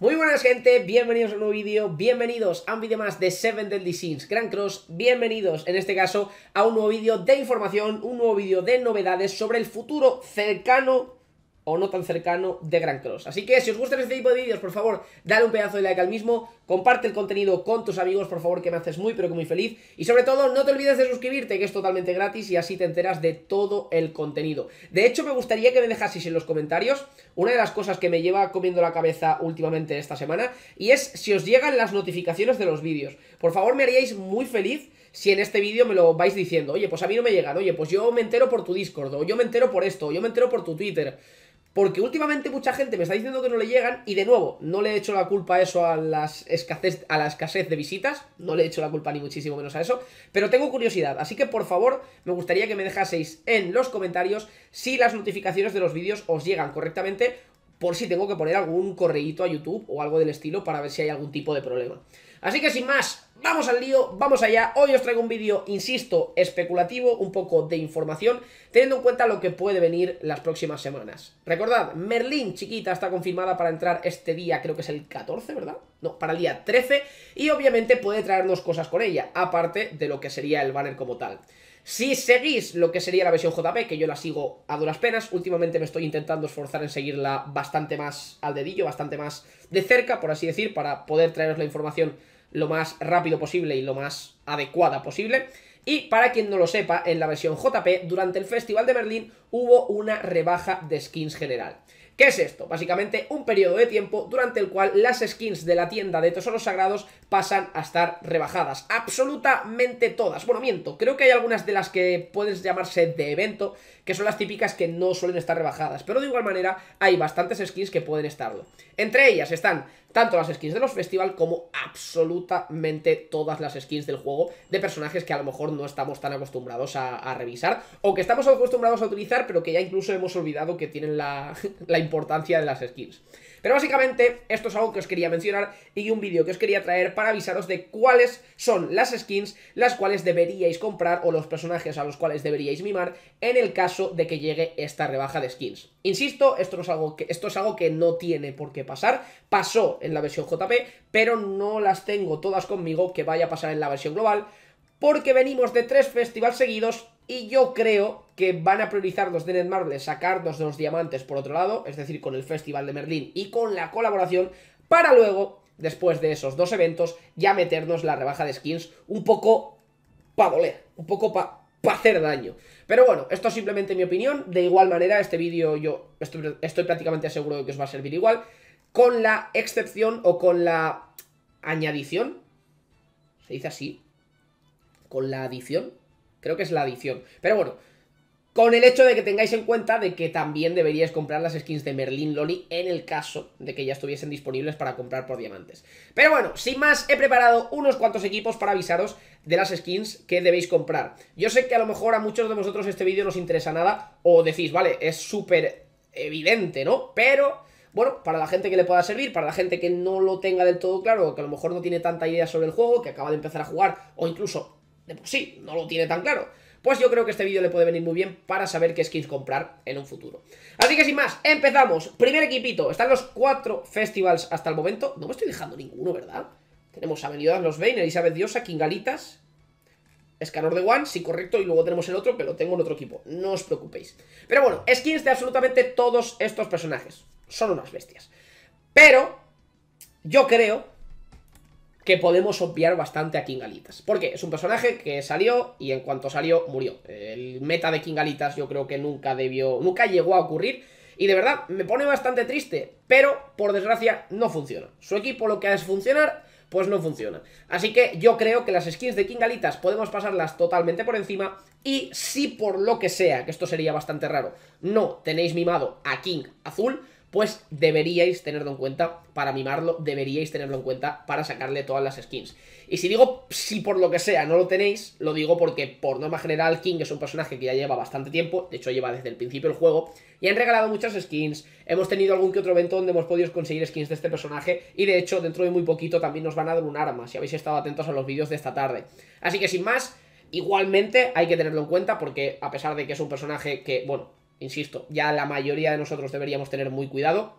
Muy buenas gente, bienvenidos a un nuevo vídeo, bienvenidos a un vídeo más de Seven Deadly Sins Grand Cross, bienvenidos en este caso a un nuevo vídeo de información, un nuevo vídeo de novedades sobre el futuro cercano o no tan cercano de Gran Cross. Así que si os gustan este tipo de vídeos, por favor, dale un pedazo de like al mismo, comparte el contenido con tus amigos, por favor, que me haces muy pero que muy feliz. Y sobre todo, no te olvides de suscribirte, que es totalmente gratis y así te enteras de todo el contenido. De hecho, me gustaría que me dejaseis en los comentarios una de las cosas que me lleva comiendo la cabeza últimamente esta semana, y es si os llegan las notificaciones de los vídeos. Por favor, me haríais muy feliz si en este vídeo me lo vais diciendo, oye, pues a mí no me llegan, oye, pues yo me entero por tu Discord, o yo me entero por esto, o yo me entero por tu Twitter. Porque últimamente mucha gente me está diciendo que no le llegan y de nuevo, no le he hecho la culpa a eso a, las escasez, a la escasez de visitas, no le he hecho la culpa ni muchísimo menos a eso, pero tengo curiosidad, así que por favor me gustaría que me dejaseis en los comentarios si las notificaciones de los vídeos os llegan correctamente por si tengo que poner algún correíto a YouTube o algo del estilo para ver si hay algún tipo de problema. Así que sin más, Vamos al lío, vamos allá. Hoy os traigo un vídeo, insisto, especulativo, un poco de información, teniendo en cuenta lo que puede venir las próximas semanas. Recordad, Merlín chiquita está confirmada para entrar este día, creo que es el 14, ¿verdad? No, para el día 13, y obviamente puede traernos cosas con ella, aparte de lo que sería el banner como tal. Si seguís lo que sería la versión JP, que yo la sigo a duras penas, últimamente me estoy intentando esforzar en seguirla bastante más al dedillo, bastante más de cerca, por así decir, para poder traeros la información lo más rápido posible y lo más adecuada posible. Y para quien no lo sepa, en la versión JP, durante el Festival de Berlín hubo una rebaja de skins general. ¿Qué es esto? Básicamente un periodo de tiempo durante el cual las skins de la tienda de tesoros sagrados pasan a estar rebajadas. Absolutamente todas. Bueno, miento, creo que hay algunas de las que puedes llamarse de evento, que son las típicas que no suelen estar rebajadas, pero de igual manera hay bastantes skins que pueden estarlo. Entre ellas están tanto las skins de los festival como absolutamente todas las skins del juego de personajes que a lo mejor no estamos tan acostumbrados a, revisar o que estamos acostumbrados a utilizar pero que ya incluso hemos olvidado que tienen la importancia de las skins. Pero básicamente esto es algo que os quería mencionar y un vídeo que os quería traer para avisaros de cuáles son las skins las cuales deberíais comprar o los personajes a los cuales deberíais mimar en el caso de que llegue esta rebaja de skins. Insisto, esto, es algo que, esto es algo que no tiene por qué pasar, pasó en la versión JP, pero no las tengo todas conmigo que vaya a pasar en la versión global, porque venimos de tres festivals seguidos y yo creo que van a priorizar los de Netmarble sacarnos los diamantes por otro lado, es decir, con el Festival de Merlín y con la colaboración, para luego, después de esos dos eventos, ya meternos la rebaja de skins un poco pa' doler, un poco pa' para hacer daño. Pero bueno, esto es simplemente mi opinión. De igual manera, este vídeo yo estoy, prácticamente seguro de que os va a servir igual. Con la excepción o con la añadición. ¿Se dice así? Con la adición. Creo que es la adición. Pero bueno, con el hecho de que tengáis en cuenta de que también deberíais comprar las skins de Merlin Loli en el caso de que ya estuviesen disponibles para comprar por diamantes. Pero bueno, sin más, he preparado unos cuantos equipos para avisaros de las skins que debéis comprar. Yo sé que a lo mejor a muchos de vosotros este vídeo no os interesa nada o decís, vale, es súper evidente, ¿no? Pero bueno, para la gente que le pueda servir, para la gente que no lo tenga del todo claro, que a lo mejor no tiene tanta idea sobre el juego, que acaba de empezar a jugar, o incluso, de por sí, no lo tiene tan claro pues yo creo que este vídeo le puede venir muy bien para saber qué skins comprar en un futuro. Así que sin más, empezamos. Primer equipito, están los cuatro festivals hasta el momento. No me estoy dejando ninguno, ¿verdad? Tenemos a los Vayner, Elizabeth Diosa, Kingalitas, Escanor de One, sí, correcto, y luego tenemos el otro, que lo tengo en otro equipo, no os preocupéis. Pero bueno, skins de absolutamente todos estos personajes, son unas bestias. Pero yo creo que podemos obviar bastante a Kingalitas. Porque es un personaje que salió y en cuanto salió murió. El meta de Kingalitas yo creo que nunca debió, nunca llegó a ocurrir. Y de verdad, me pone bastante triste, pero por desgracia no funciona. Su equipo lo que hace funcionar, pues no funciona. Así que yo creo que las skins de Kingalitas podemos pasarlas totalmente por encima. Y si por lo que sea, que esto sería bastante raro, no tenéis mimado a King Azul, pues deberíais tenerlo en cuenta para mimarlo, deberíais tenerlo en cuenta para sacarle todas las skins. Y si digo, si por lo que sea no lo tenéis, lo digo porque por norma general King es un personaje que ya lleva bastante tiempo, de hecho lleva desde el principio el juego, y han regalado muchas skins, hemos tenido algún que otro evento donde hemos podido conseguir skins de este personaje, y de hecho dentro de muy poquito también nos van a dar un arma, si habéis estado atentos a los vídeos de esta tarde. Así que sin más... Igualmente hay que tenerlo en cuenta porque a pesar de que es un personaje que, bueno, insisto, ya la mayoría de nosotros deberíamos tener muy cuidado.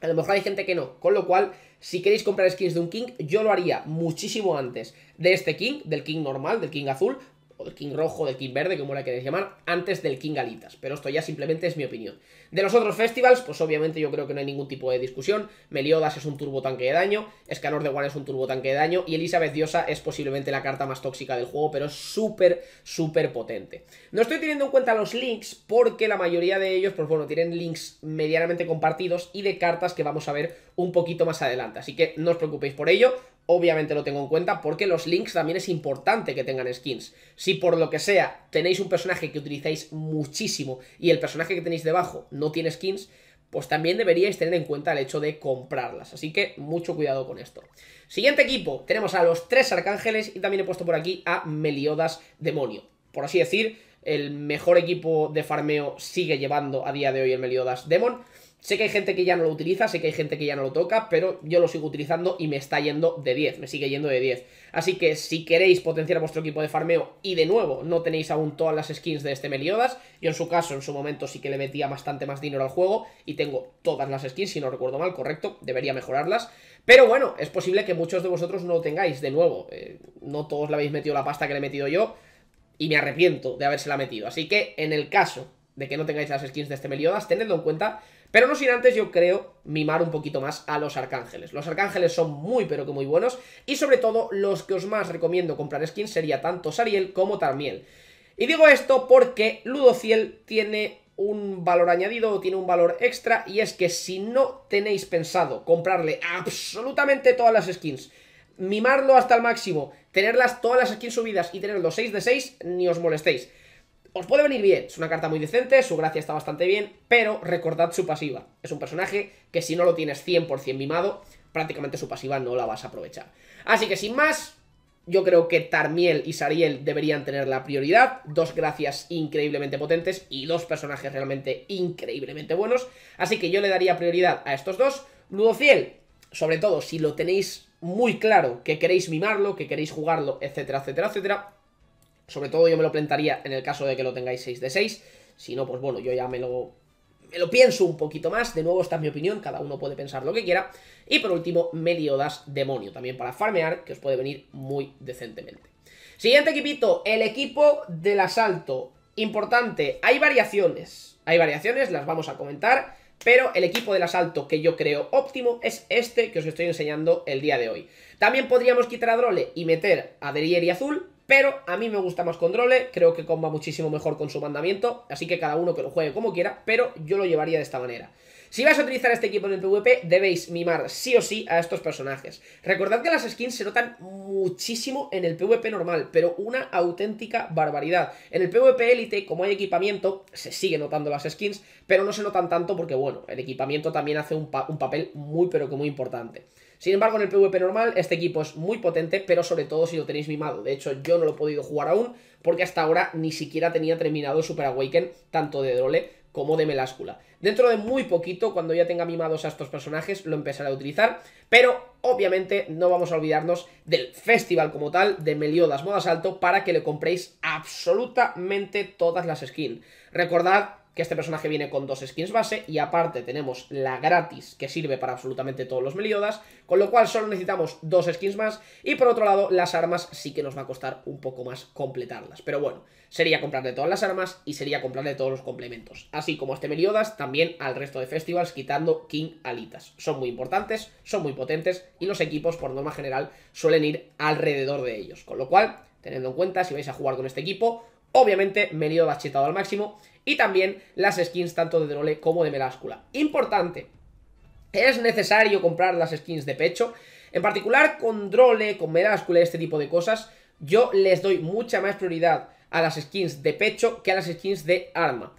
A lo mejor hay gente que no, con lo cual, si queréis comprar skins de un King, yo lo haría muchísimo antes de este King, del King normal, del King azul, o del King rojo, del King verde, como la queréis llamar, antes del King alitas. Pero esto ya simplemente es mi opinión. De los otros festivals, pues obviamente yo creo que no hay ningún tipo de discusión. Meliodas es un turbo tanque de daño, Escanor de One es un turbo tanque de daño y Elizabeth Diosa es posiblemente la carta más tóxica del juego, pero es súper, súper potente. No estoy teniendo en cuenta los links porque la mayoría de ellos, pues bueno, tienen links medianamente compartidos y de cartas que vamos a ver un poquito más adelante. Así que no os preocupéis por ello, obviamente lo tengo en cuenta porque los links también es importante que tengan skins. Si por lo que sea tenéis un personaje que utilizáis muchísimo y el personaje que tenéis debajo no tiene skins, pues también deberíais tener en cuenta el hecho de comprarlas. Así que mucho cuidado con esto. Siguiente equipo, tenemos a los tres arcángeles y también he puesto por aquí a Meliodas Demonio. Por así decir, el mejor equipo de farmeo sigue llevando a día de hoy el Meliodas Demon. Sé que hay gente que ya no lo utiliza, sé que hay gente que ya no lo toca, pero yo lo sigo utilizando y me está yendo de 10, me sigue yendo de 10. Así que si queréis potenciar vuestro equipo de farmeo y de nuevo no tenéis aún todas las skins de este Meliodas, yo en su caso en su momento sí que le metía bastante más dinero al juego y tengo todas las skins, si no recuerdo mal, correcto, debería mejorarlas. Pero bueno, es posible que muchos de vosotros no lo tengáis, de nuevo, eh, no todos le habéis metido la pasta que le he metido yo y me arrepiento de habérsela metido. Así que en el caso de que no tengáis las skins de este Meliodas, tenedlo en cuenta. Pero no sin antes, yo creo, mimar un poquito más a los arcángeles. Los arcángeles son muy, pero que muy buenos. Y sobre todo, los que os más recomiendo comprar skins sería tanto Sariel como Tarmiel. Y digo esto porque Ludociel tiene un valor añadido tiene un valor extra y es que si no tenéis pensado comprarle absolutamente todas las skins, mimarlo hasta el máximo, tenerlas todas las skins subidas y tener los 6 de 6, ni os molestéis. Os puede venir bien, es una carta muy decente, su gracia está bastante bien, pero recordad su pasiva. Es un personaje que si no lo tienes 100% mimado, prácticamente su pasiva no la vas a aprovechar. Así que sin más, yo creo que Tarmiel y Sariel deberían tener la prioridad, dos gracias increíblemente potentes y dos personajes realmente increíblemente buenos, así que yo le daría prioridad a estos dos. Ludociel, sobre todo si lo tenéis muy claro, que queréis mimarlo, que queréis jugarlo, etcétera, etcétera, etcétera, sobre todo yo me lo plantaría en el caso de que lo tengáis 6 de 6. Si no, pues bueno, yo ya me lo, lo pienso un poquito más. De nuevo, esta es mi opinión, cada uno puede pensar lo que quiera. Y por último, Meliodas Demonio, también para farmear, que os puede venir muy decentemente. Siguiente equipito, el equipo del asalto. Importante, hay variaciones. Hay variaciones, las vamos a comentar. Pero el equipo del asalto que yo creo óptimo es este que os estoy enseñando el día de hoy. También podríamos quitar a Drole y meter a Drieri y Azul, pero a mí me gusta más con drole, creo que comba muchísimo mejor con su mandamiento, así que cada uno que lo juegue como quiera, pero yo lo llevaría de esta manera. Si vais a utilizar este equipo en el PvP, debéis mimar sí o sí a estos personajes. Recordad que las skins se notan muchísimo en el PvP normal, pero una auténtica barbaridad. En el PvP Elite, como hay equipamiento, se sigue notando las skins, pero no se notan tanto porque, bueno, el equipamiento también hace un, un papel muy pero que muy importante. Sin embargo, en el PvP normal, este equipo es muy potente, pero sobre todo si lo tenéis mimado. De hecho, yo no lo he podido jugar aún, porque hasta ahora ni siquiera tenía terminado el Super Awaken, tanto de Drole como de Meláscula. Dentro de muy poquito, cuando ya tenga mimados a estos personajes, lo empezaré a utilizar, pero obviamente no vamos a olvidarnos del festival como tal de Meliodas Modas Alto para que le compréis absolutamente todas las skins. Recordad que este personaje viene con dos skins base y aparte tenemos la gratis que sirve para absolutamente todos los Meliodas, con lo cual solo necesitamos dos skins más y por otro lado las armas sí que nos va a costar un poco más completarlas, pero bueno, sería comprarle todas las armas y sería comprarle todos los complementos, así como este Meliodas también al resto de festivals quitando King Alitas, son muy importantes, son muy potentes y los equipos por norma general suelen ir alrededor de ellos, con lo cual... Teniendo en cuenta, si vais a jugar con este equipo, Obviamente, Meliodas chetado al máximo y también las skins tanto de drole como de Meláscula. Importante, es necesario comprar las skins de pecho, en particular con Drole, con Meláscula, este tipo de cosas, yo les doy mucha más prioridad a las skins de pecho que a las skins de arma.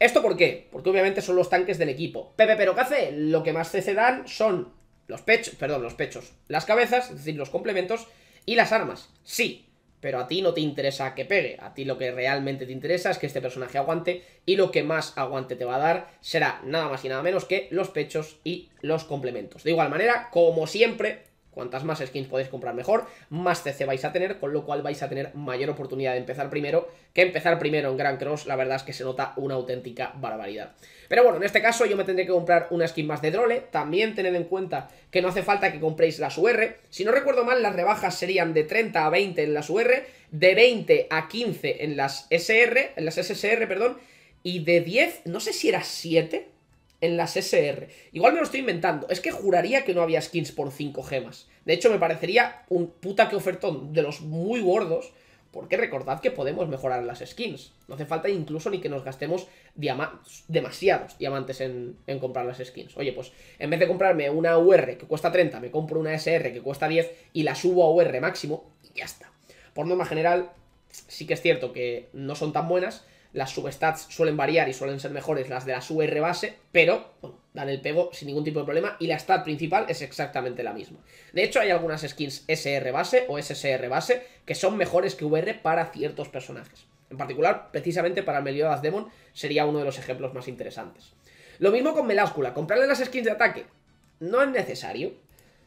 ¿Esto por qué? Porque obviamente son los tanques del equipo. Pepe pero ¿qué hace? lo que más se dan son los pechos, perdón, los pechos, las cabezas, es decir, los complementos y las armas. Sí, pero a ti no te interesa que pegue, a ti lo que realmente te interesa es que este personaje aguante y lo que más aguante te va a dar será nada más y nada menos que los pechos y los complementos. De igual manera, como siempre, Cuantas más skins podéis comprar mejor, más CC vais a tener, con lo cual vais a tener mayor oportunidad de empezar primero, que empezar primero en Grand Cross, la verdad es que se nota una auténtica barbaridad. Pero bueno, en este caso yo me tendré que comprar una skin más de Drole, también tened en cuenta que no hace falta que compréis las UR, si no recuerdo mal las rebajas serían de 30 a 20 en las UR, de 20 a 15 en las SR, en las SSR, perdón, y de 10, no sé si era 7, en las SR. Igual me lo estoy inventando. Es que juraría que no había skins por 5 gemas. De hecho, me parecería un puta que ofertón de los muy gordos. Porque recordad que podemos mejorar las skins. No hace falta incluso ni que nos gastemos demasiados diamantes en, en, comprar las skins. Oye, pues en vez de comprarme una UR que cuesta 30, me compro una SR que cuesta 10 y la subo a UR máximo y ya está. Por norma general, sí que es cierto que no son tan buenas, las substats suelen variar y suelen ser mejores las de las UR base, pero bueno, dan el pego sin ningún tipo de problema y la stat principal es exactamente la misma. De hecho, hay algunas skins SR base o SSR base que son mejores que VR para ciertos personajes. En particular, precisamente para Meliodas Demon sería uno de los ejemplos más interesantes. Lo mismo con Meláscula, comprarle las skins de ataque no es necesario.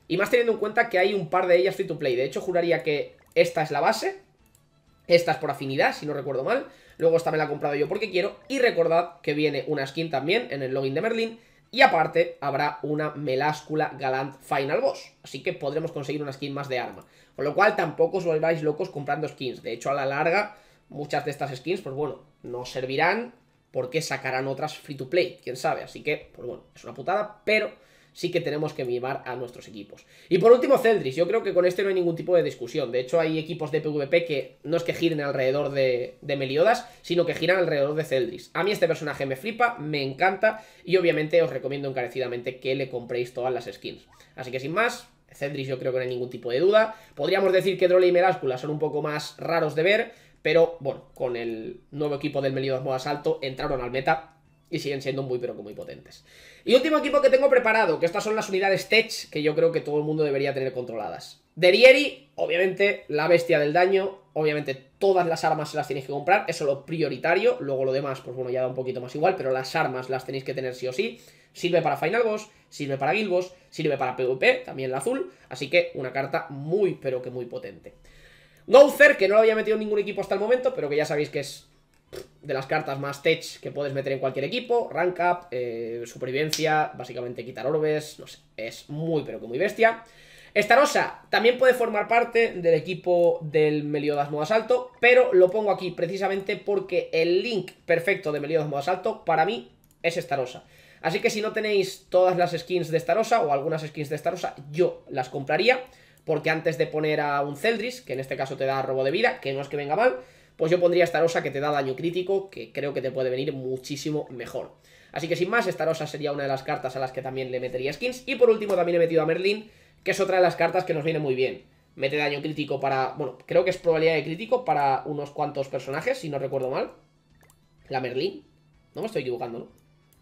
Y más teniendo en cuenta que hay un par de ellas free to play. De hecho, juraría que esta es la base esta es por afinidad, si no recuerdo mal. Luego esta me la he comprado yo porque quiero. Y recordad que viene una skin también en el login de Merlin. Y aparte habrá una Meláscula Galant Final Boss. Así que podremos conseguir una skin más de arma. Con lo cual tampoco os volváis locos comprando skins. De hecho a la larga muchas de estas skins pues bueno, no servirán porque sacarán otras free to play. Quién sabe. Así que pues bueno, es una putada. Pero sí que tenemos que mimar a nuestros equipos. Y por último, Celdris. Yo creo que con este no hay ningún tipo de discusión. De hecho, hay equipos de PvP que no es que giren alrededor de, Meliodas, sino que giran alrededor de Celdris. A mí este personaje me flipa, me encanta y obviamente os recomiendo encarecidamente que le compréis todas las skins. Así que sin más, Celdris yo creo que no hay ningún tipo de duda. Podríamos decir que Drole y Meláscula son un poco más raros de ver, pero bueno, con el nuevo equipo del Meliodas modo asalto entraron al meta y siguen siendo muy pero que muy potentes. Y último equipo que tengo preparado, que estas son las unidades Tech, que yo creo que todo el mundo debería tener controladas. Derieri, obviamente, la bestia del daño, obviamente todas las armas se las tenéis que comprar, eso es lo prioritario, luego lo demás, pues bueno, ya da un poquito más igual, pero las armas las tenéis que tener sí o sí. Sirve para Final Boss, sirve para Guild Boss, sirve para PvP, también la azul, así que una carta muy pero que muy potente. Gouzer, que no lo había metido en ningún equipo hasta el momento, pero que ya sabéis que es de las cartas más tech que puedes meter en cualquier equipo, rank up, eh, supervivencia, básicamente quitar orbes, no sé, es muy pero que muy bestia. Starosa también puede formar parte del equipo del Meliodas Modo Asalto, pero lo pongo aquí precisamente porque el link perfecto de Meliodas Modo Asalto para mí es Starosa. Así que si no tenéis todas las skins de Starosa o algunas skins de Starosa, yo las compraría, porque antes de poner a un Celdris, que en este caso te da robo de vida, que no es que venga mal, pues yo pondría esta que te da daño crítico, que creo que te puede venir muchísimo mejor. Así que sin más, esta rosa sería una de las cartas a las que también le metería skins. Y por último también he metido a Merlin, que es otra de las cartas que nos viene muy bien. Mete daño crítico para... Bueno, creo que es probabilidad de crítico para unos cuantos personajes, si no recuerdo mal. La Merlin. No me estoy equivocando, ¿no?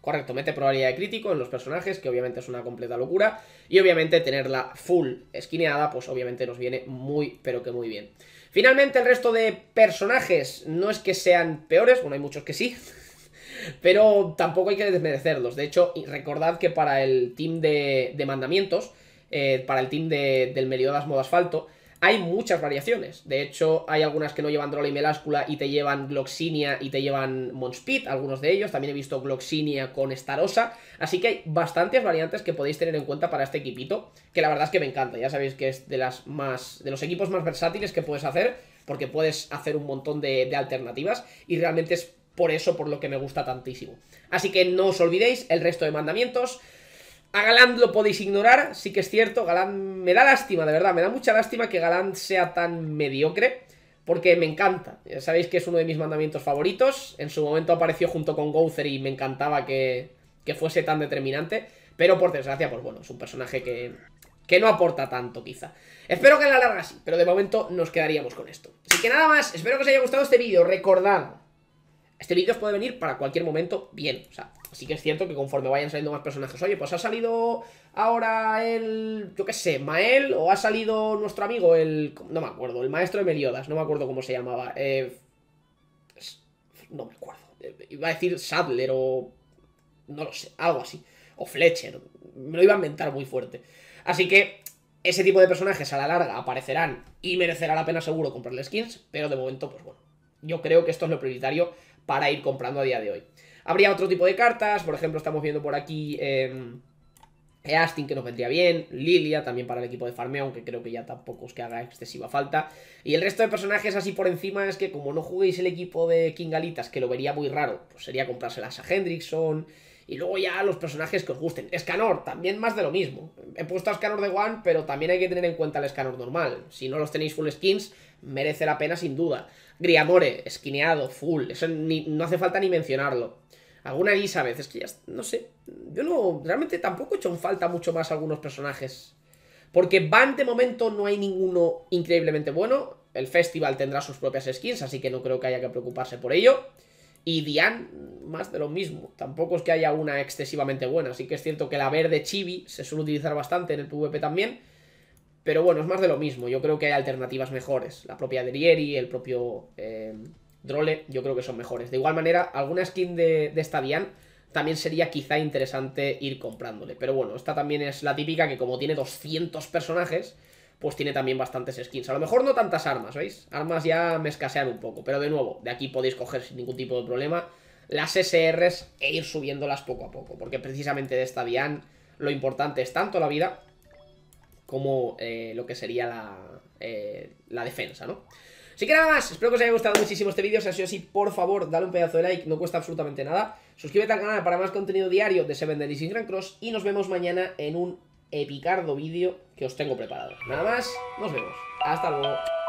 Correcto, mete probabilidad de crítico en los personajes, que obviamente es una completa locura. Y obviamente tenerla full esquineada, pues obviamente nos viene muy, pero que muy bien. Finalmente, el resto de personajes no es que sean peores, bueno, hay muchos que sí, pero tampoco hay que desmerecerlos. De hecho, recordad que para el team de, mandamientos, eh, para el team del Meliodas Modo Asfalto, hay muchas variaciones. De hecho, hay algunas que no llevan Drola y Meláscula y te llevan Gloxinia y te llevan Monspeed, algunos de ellos. También he visto Gloxinia con Starosa. Así que hay bastantes variantes que podéis tener en cuenta para este equipito, que la verdad es que me encanta. Ya sabéis que es de las más. de los equipos más versátiles que puedes hacer, porque puedes hacer un montón de alternativas. Y realmente es por eso por lo que me gusta tantísimo. Así que no os olvidéis el resto de mandamientos. A Galán lo podéis ignorar, sí que es cierto, Galán me da lástima, de verdad, me da mucha lástima que Galán sea tan mediocre, porque me encanta, ya sabéis que es uno de mis mandamientos favoritos, en su momento apareció junto con Gouther y me encantaba que, fuese tan determinante, pero por desgracia, pues bueno, es un personaje que, que no aporta tanto quizá. Espero que en la larga sí, pero de momento nos quedaríamos con esto. Así que nada más, espero que os haya gustado este vídeo, recordad, este vídeo os puede venir para cualquier momento bien, o sea, sí que es cierto que conforme vayan saliendo más personajes, oye, pues ha salido ahora el, yo qué sé, Mael, o ha salido nuestro amigo, el, no me acuerdo, el maestro de Meliodas, no me acuerdo cómo se llamaba, eh, no me acuerdo, eh, iba a decir Sadler o, no lo sé, algo así, o Fletcher, me lo iba a inventar muy fuerte. Así que ese tipo de personajes a la larga aparecerán y merecerá la pena seguro comprarle skins, pero de momento, pues bueno, yo creo que esto es lo prioritario para ir comprando a día de hoy. Habría otro tipo de cartas, por ejemplo, estamos viendo por aquí... Em, eh, Astin que nos vendría bien, Lilia también para el equipo de farmeo, aunque creo que ya tampoco es que haga excesiva falta. Y el resto de personajes así por encima es que como no juguéis el equipo de Kingalitas, que lo vería muy raro, pues sería comprárselas a Hendrickson y luego ya los personajes que os gusten. Escanor, también más de lo mismo. He puesto a Escanor de One, pero también hay que tener en cuenta el Escanor normal. Si no los tenéis full skins, merece la pena sin duda. Griamore, esquineado, full, eso no hace falta ni mencionarlo alguna Elizabeth, es que ya, no sé, yo no, realmente tampoco he hecho falta mucho más algunos personajes. Porque Van de momento no hay ninguno increíblemente bueno, el festival tendrá sus propias skins, así que no creo que haya que preocuparse por ello. Y Diane, más de lo mismo, tampoco es que haya una excesivamente buena, así que es cierto que la verde chibi se suele utilizar bastante en el PvP también, pero bueno, es más de lo mismo, yo creo que hay alternativas mejores, la propia Derieri, el propio... Eh, Drole, yo creo que son mejores. De igual manera, alguna skin de, esta también sería quizá interesante ir comprándole. Pero bueno, esta también es la típica que como tiene 200 personajes, pues tiene también bastantes skins. A lo mejor no tantas armas, ¿veis? Armas ya me escasean un poco, pero de nuevo, de aquí podéis coger sin ningún tipo de problema las SRs e ir subiéndolas poco a poco. Porque precisamente de esta Vian lo importante es tanto la vida como eh, lo que sería la eh, defensa, ¿no? Así que nada más, espero que os haya gustado muchísimo este vídeo. Si ha sido así, por favor, dale un pedazo de like, no cuesta absolutamente nada. Suscríbete al canal para más contenido diario de Seven Deadly sin Grand Cross. Y nos vemos mañana en un epicardo vídeo que os tengo preparado. Nada más, nos vemos. Hasta luego.